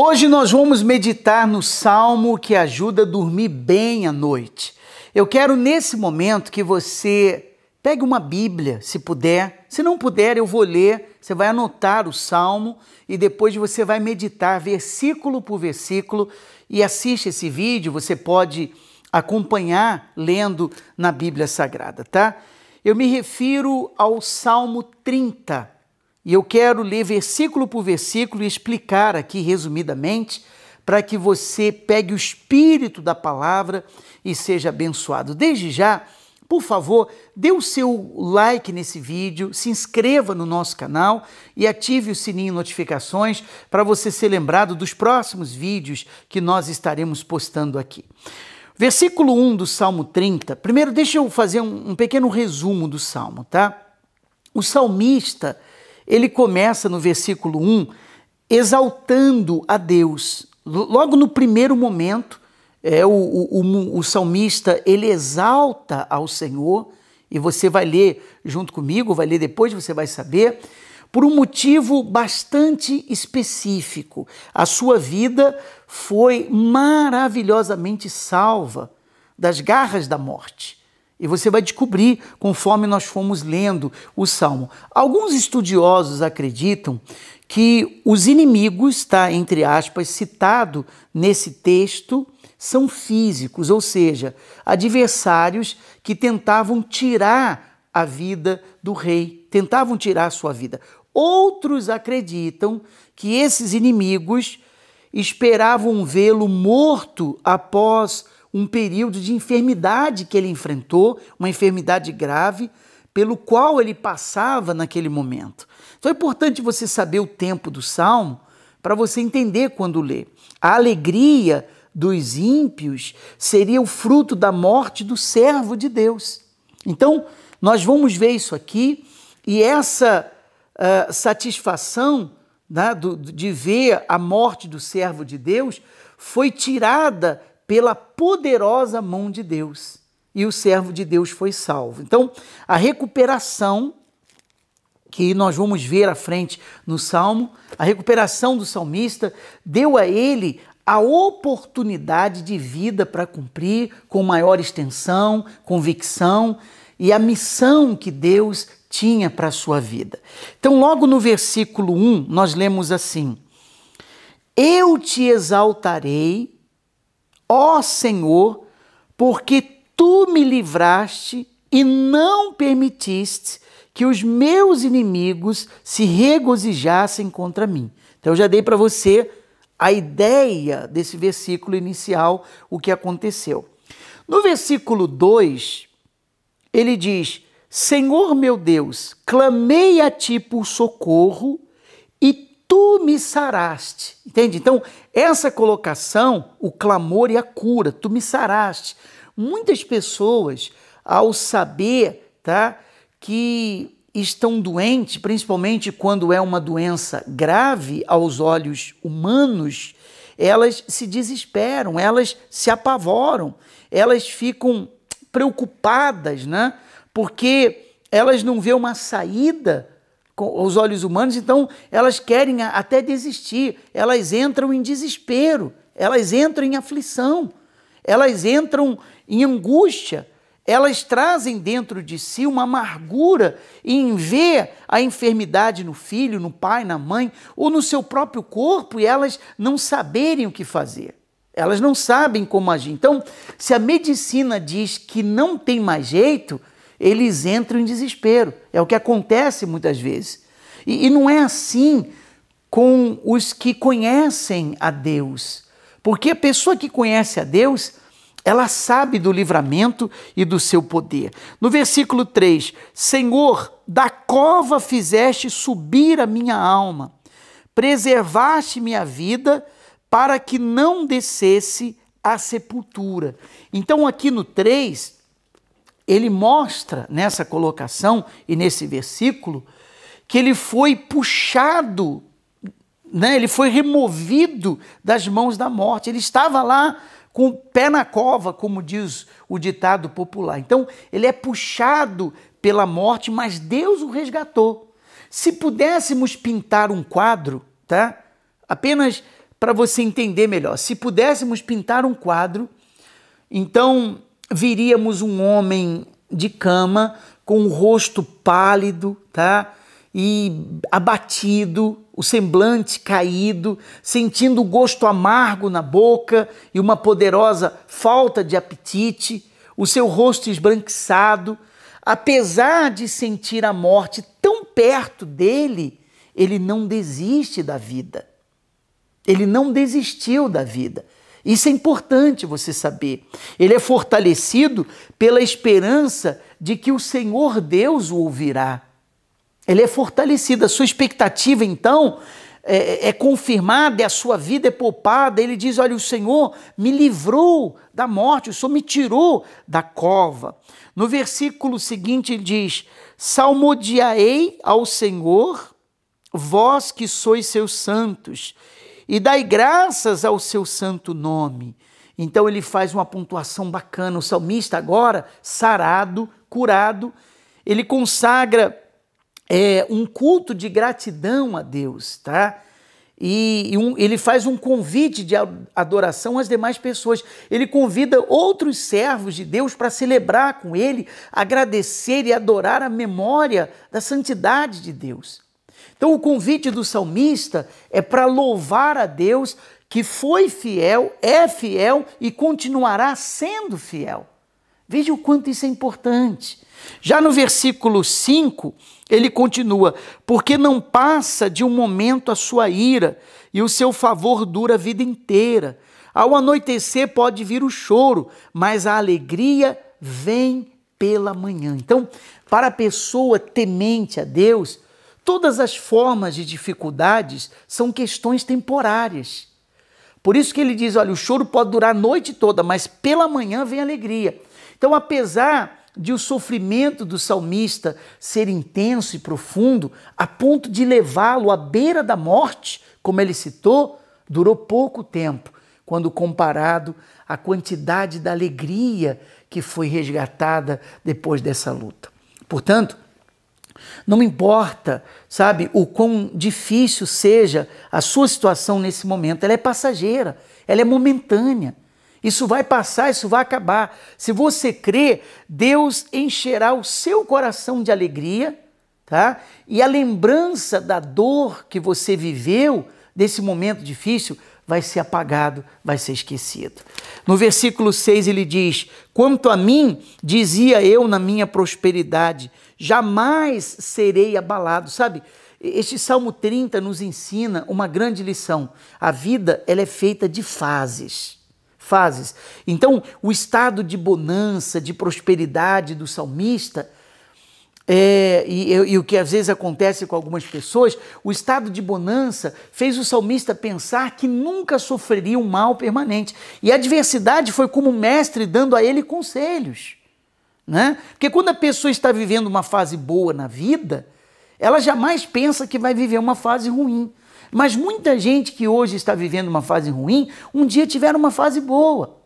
Hoje nós vamos meditar no salmo que ajuda a dormir bem à noite. Eu quero nesse momento que você pegue uma Bíblia, se puder. Se não puder, eu vou ler. Você vai anotar o salmo e depois você vai meditar versículo por versículo e assiste esse vídeo. Você pode acompanhar lendo na Bíblia Sagrada, tá? Eu me refiro ao Salmo 30 e eu quero ler versículo por versículo e explicar aqui resumidamente para que você pegue o espírito da palavra e seja abençoado. Desde já, por favor, dê o seu like nesse vídeo, se inscreva no nosso canal e ative o sininho notificações para você ser lembrado dos próximos vídeos que nós estaremos postando aqui. Versículo 1 do Salmo 30. Primeiro, deixa eu fazer um, um pequeno resumo do Salmo, tá? O salmista ele começa no versículo 1 exaltando a Deus. Logo no primeiro momento, é, o, o, o, o salmista ele exalta ao Senhor, e você vai ler junto comigo, vai ler depois, você vai saber, por um motivo bastante específico. A sua vida foi maravilhosamente salva das garras da morte. E você vai descobrir conforme nós fomos lendo o salmo. Alguns estudiosos acreditam que os inimigos, tá entre aspas, citado nesse texto, são físicos, ou seja, adversários que tentavam tirar a vida do rei, tentavam tirar a sua vida. Outros acreditam que esses inimigos esperavam vê-lo morto após um período de enfermidade que ele enfrentou, uma enfermidade grave, pelo qual ele passava naquele momento. Então é importante você saber o tempo do salmo para você entender quando lê. A alegria dos ímpios seria o fruto da morte do servo de Deus. Então, nós vamos ver isso aqui e essa uh, satisfação né, do, de ver a morte do servo de Deus foi tirada pela poderosa mão de Deus. E o servo de Deus foi salvo. Então, a recuperação que nós vamos ver à frente no Salmo, a recuperação do salmista deu a ele a oportunidade de vida para cumprir com maior extensão, convicção e a missão que Deus tinha para a sua vida. Então, logo no versículo 1, nós lemos assim: Eu te exaltarei Ó Senhor, porque tu me livraste e não permitiste que os meus inimigos se regozijassem contra mim. Então, eu já dei para você a ideia desse versículo inicial, o que aconteceu. No versículo 2, ele diz: Senhor meu Deus, clamei a ti por socorro tu me saraste. Entende? Então, essa colocação, o clamor e a cura, tu me saraste. Muitas pessoas, ao saber tá, que estão doentes, principalmente quando é uma doença grave aos olhos humanos, elas se desesperam, elas se apavoram, elas ficam preocupadas, né? Porque elas não vê uma saída com os olhos humanos, então elas querem até desistir, elas entram em desespero, elas entram em aflição, elas entram em angústia, elas trazem dentro de si uma amargura em ver a enfermidade no filho, no pai, na mãe ou no seu próprio corpo e elas não saberem o que fazer. Elas não sabem como agir. Então, se a medicina diz que não tem mais jeito, eles entram em desespero. É o que acontece muitas vezes. E, e não é assim com os que conhecem a Deus. Porque a pessoa que conhece a Deus, ela sabe do livramento e do seu poder. No versículo 3: Senhor, da cova fizeste subir a minha alma, preservaste minha vida para que não descesse à sepultura. Então, aqui no 3, ele mostra nessa colocação e nesse versículo que ele foi puxado, né? ele foi removido das mãos da morte. Ele estava lá com o pé na cova, como diz o ditado popular. Então, ele é puxado pela morte, mas Deus o resgatou. Se pudéssemos pintar um quadro, tá? Apenas para você entender melhor. Se pudéssemos pintar um quadro, então Viríamos um homem de cama com o rosto pálido, tá? E abatido, o semblante caído, sentindo o gosto amargo na boca e uma poderosa falta de apetite, o seu rosto esbranquiçado, apesar de sentir a morte tão perto dele, ele não desiste da vida. Ele não desistiu da vida. Isso é importante você saber. Ele é fortalecido pela esperança de que o Senhor Deus o ouvirá. Ele é fortalecido. A sua expectativa, então, é, é, confirmada, é a sua vida é poupada. Ele diz: Olha, o Senhor me livrou da morte, o Senhor me tirou da cova. No versículo seguinte, ele diz: Salmodiarei ao Senhor, vós que sois seus santos, e dai graças ao seu santo nome. Então ele faz uma pontuação bacana. O salmista, agora sarado, curado, ele consagra é, um culto de gratidão a Deus, tá? E, e um, ele faz um convite de adoração às demais pessoas. Ele convida outros servos de Deus para celebrar com ele, agradecer e adorar a memória da santidade de Deus. Então, o convite do salmista é para louvar a Deus que foi fiel, é fiel e continuará sendo fiel. Veja o quanto isso é importante. Já no versículo 5, ele continua: Porque não passa de um momento a sua ira, e o seu favor dura a vida inteira. Ao anoitecer pode vir o choro, mas a alegria vem pela manhã. Então, para a pessoa temente a Deus, Todas as formas de dificuldades são questões temporárias. Por isso que ele diz: olha, o choro pode durar a noite toda, mas pela manhã vem alegria. Então, apesar de o sofrimento do salmista ser intenso e profundo, a ponto de levá-lo à beira da morte, como ele citou, durou pouco tempo, quando comparado à quantidade da alegria que foi resgatada depois dessa luta. Portanto, não importa, sabe, o quão difícil seja a sua situação nesse momento, ela é passageira, ela é momentânea. Isso vai passar, isso vai acabar. Se você crê, Deus encherá o seu coração de alegria, tá? E a lembrança da dor que você viveu, desse momento difícil, vai ser apagado, vai ser esquecido. No versículo 6 ele diz: Quanto a mim, dizia eu na minha prosperidade, jamais serei abalado. Sabe, este Salmo 30 nos ensina uma grande lição. A vida ela é feita de fases fases. Então, o estado de bonança, de prosperidade do salmista é, e, e, e, o que às vezes acontece com algumas pessoas, o estado de bonança fez o salmista pensar que nunca sofreria um mal permanente. E a adversidade foi como um mestre dando a ele conselhos. Né? Porque quando a pessoa está vivendo uma fase boa na vida, ela jamais pensa que vai viver uma fase ruim. Mas muita gente que hoje está vivendo uma fase ruim, um dia tiveram uma fase boa.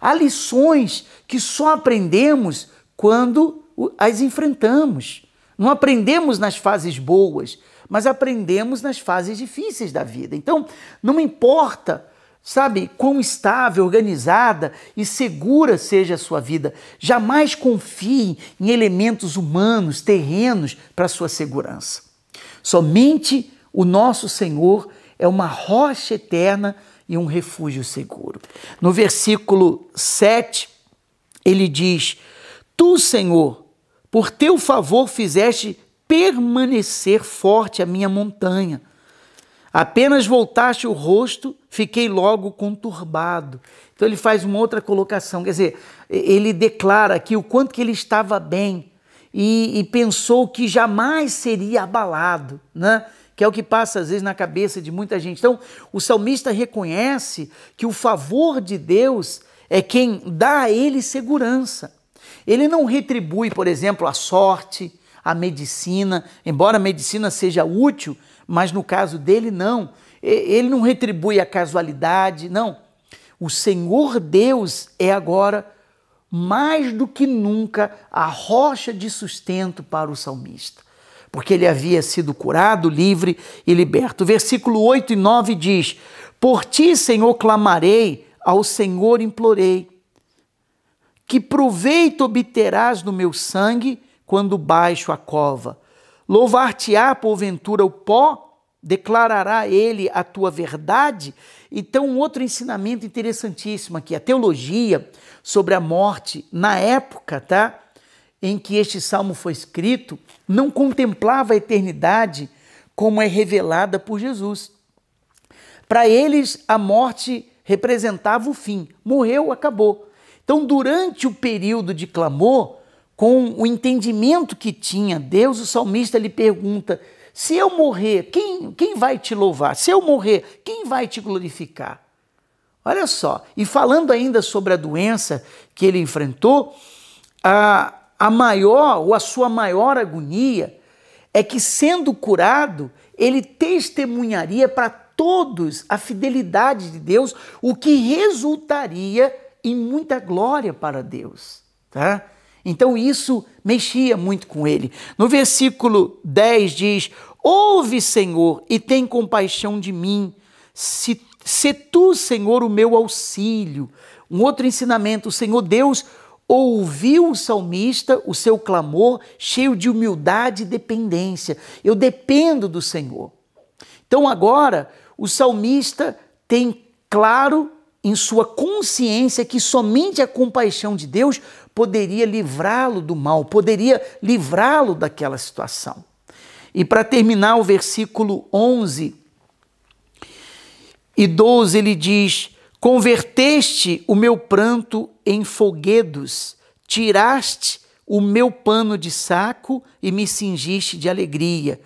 Há lições que só aprendemos quando as enfrentamos. Não aprendemos nas fases boas, mas aprendemos nas fases difíceis da vida. Então, não importa, sabe, quão estável, organizada e segura seja a sua vida, jamais confie em elementos humanos, terrenos, para sua segurança. Somente o nosso Senhor é uma rocha eterna e um refúgio seguro. No versículo 7, ele diz: Tu, Senhor, por teu favor fizeste permanecer forte a minha montanha. Apenas voltaste o rosto, fiquei logo conturbado. Então ele faz uma outra colocação, quer dizer, ele declara aqui o quanto que ele estava bem e, e pensou que jamais seria abalado, né? que é o que passa às vezes na cabeça de muita gente. Então, o salmista reconhece que o favor de Deus é quem dá a ele segurança. Ele não retribui, por exemplo, a sorte, a medicina, embora a medicina seja útil, mas no caso dele, não. Ele não retribui a casualidade, não. O Senhor Deus é agora, mais do que nunca, a rocha de sustento para o salmista, porque ele havia sido curado, livre e liberto. Versículo 8 e 9 diz: Por ti, Senhor, clamarei, ao Senhor implorei. Que proveito obterás do meu sangue quando baixo a cova? Louvar-te-á, porventura, o pó? Declarará ele a tua verdade? Então, um outro ensinamento interessantíssimo aqui, a teologia sobre a morte na época, tá? Em que este salmo foi escrito, não contemplava a eternidade como é revelada por Jesus. Para eles, a morte representava o fim. Morreu, acabou. Então, durante o período de clamor, com o entendimento que tinha, Deus, o salmista, lhe pergunta: se eu morrer, quem, quem vai te louvar? Se eu morrer, quem vai te glorificar? Olha só, e falando ainda sobre a doença que ele enfrentou, a, a maior ou a sua maior agonia é que, sendo curado, ele testemunharia para todos a fidelidade de Deus, o que resultaria e muita glória para Deus. Tá? Então isso mexia muito com ele. No versículo 10 diz: Ouve, Senhor, e tem compaixão de mim. Se, se tu, Senhor, o meu auxílio. Um outro ensinamento: o Senhor Deus ouviu o salmista, o seu clamor, cheio de humildade e dependência. Eu dependo do Senhor. Então agora, o salmista tem claro em sua consciência que somente a compaixão de Deus poderia livrá-lo do mal, poderia livrá-lo daquela situação. E para terminar o versículo 11 e 12, ele diz: Converteste o meu pranto em foguedos, tiraste o meu pano de saco e me cingiste de alegria,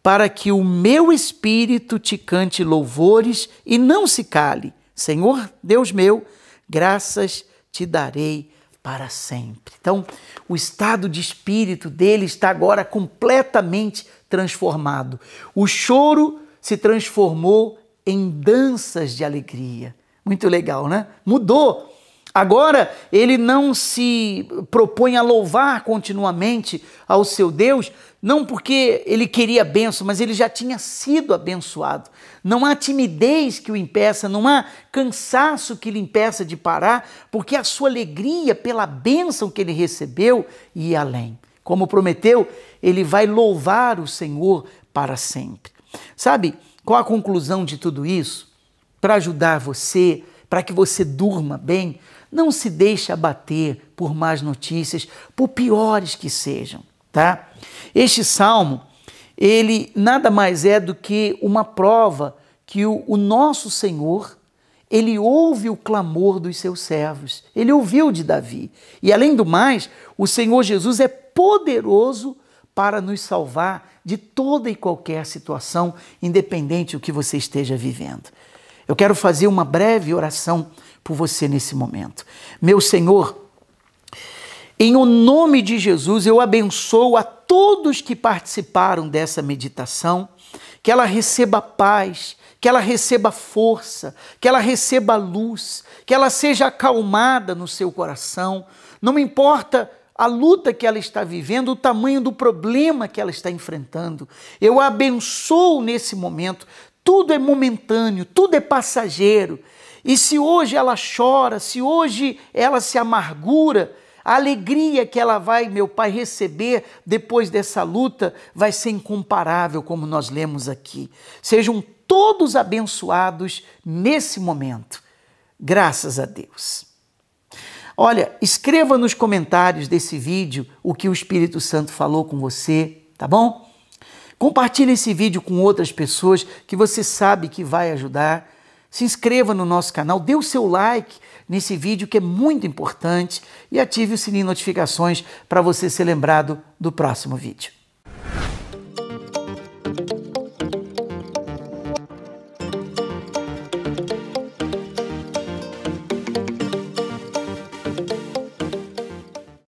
para que o meu espírito te cante louvores e não se cale Senhor Deus meu, graças te darei para sempre. Então, o estado de espírito dele está agora completamente transformado. O choro se transformou em danças de alegria. Muito legal, né? Mudou Agora, ele não se propõe a louvar continuamente ao seu Deus, não porque ele queria a benção, mas ele já tinha sido abençoado. Não há timidez que o impeça, não há cansaço que lhe impeça de parar, porque a sua alegria pela bênção que ele recebeu ia além. Como prometeu, ele vai louvar o Senhor para sempre. Sabe qual a conclusão de tudo isso? Para ajudar você para que você durma bem, não se deixe abater por más notícias, por piores que sejam, tá? Este salmo, ele nada mais é do que uma prova que o, o nosso Senhor, ele ouve o clamor dos seus servos, ele ouviu de Davi. E além do mais, o Senhor Jesus é poderoso para nos salvar de toda e qualquer situação, independente do que você esteja vivendo. Eu quero fazer uma breve oração por você nesse momento. Meu Senhor, em o nome de Jesus, eu abençoo a todos que participaram dessa meditação, que ela receba paz, que ela receba força, que ela receba luz, que ela seja acalmada no seu coração. Não importa a luta que ela está vivendo, o tamanho do problema que ela está enfrentando. Eu abençoo nesse momento tudo é momentâneo, tudo é passageiro. E se hoje ela chora, se hoje ela se amargura, a alegria que ela vai, meu Pai, receber depois dessa luta vai ser incomparável, como nós lemos aqui. Sejam todos abençoados nesse momento. Graças a Deus. Olha, escreva nos comentários desse vídeo o que o Espírito Santo falou com você, tá bom? Compartilhe esse vídeo com outras pessoas que você sabe que vai ajudar. Se inscreva no nosso canal, dê o seu like nesse vídeo que é muito importante e ative o sininho de notificações para você ser lembrado do próximo vídeo.